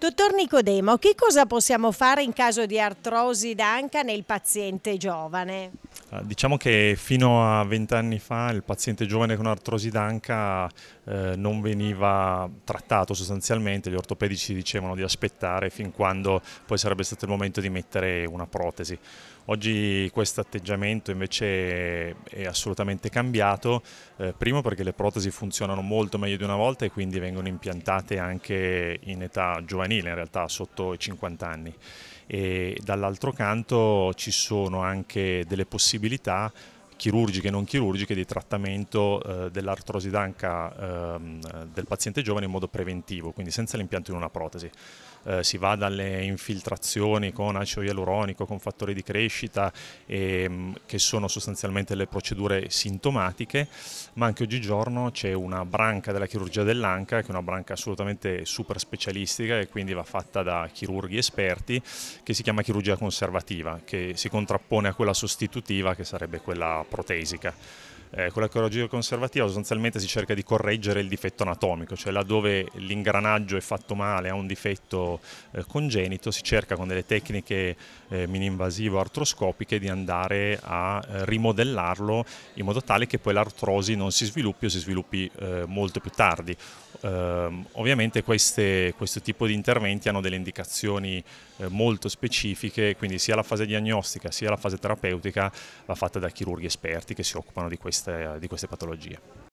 Dottor Nicodemo, che cosa possiamo fare in caso di artrosi d'anca nel paziente giovane? Ah, diciamo che fino a 20 anni fa il paziente giovane con artrosi d'anca eh, non veniva trattato sostanzialmente, gli ortopedici dicevano di aspettare fin quando poi sarebbe stato il momento di mettere una protesi. Oggi questo atteggiamento invece è assolutamente cambiato, eh, primo perché le protesi funzionano molto meglio di una volta e quindi vengono impiantate anche in età giovanile giovanile in realtà sotto i 50 anni e dall'altro canto ci sono anche delle possibilità chirurgiche e non chirurgiche di trattamento eh, dell'artrosi d'anca ehm, del paziente giovane in modo preventivo, quindi senza l'impianto di una protesi. Eh, si va dalle infiltrazioni con acido ialuronico, con fattori di crescita, ehm, che sono sostanzialmente le procedure sintomatiche, ma anche oggigiorno c'è una branca della chirurgia dell'anca, che è una branca assolutamente super specialistica e quindi va fatta da chirurghi esperti, che si chiama chirurgia conservativa, che si contrappone a quella sostitutiva che sarebbe quella protesica. Eh, con la chirurgia conservativa sostanzialmente si cerca di correggere il difetto anatomico, cioè laddove l'ingranaggio è fatto male ha un difetto eh, congenito si cerca con delle tecniche eh, mini-invasivo-artroscopiche di andare a eh, rimodellarlo in modo tale che poi l'artrosi non si sviluppi o si sviluppi eh, molto più tardi Uh, ovviamente queste, questo tipo di interventi hanno delle indicazioni eh, molto specifiche, quindi sia la fase diagnostica sia la fase terapeutica va fatta da chirurghi esperti che si occupano di queste, di queste patologie.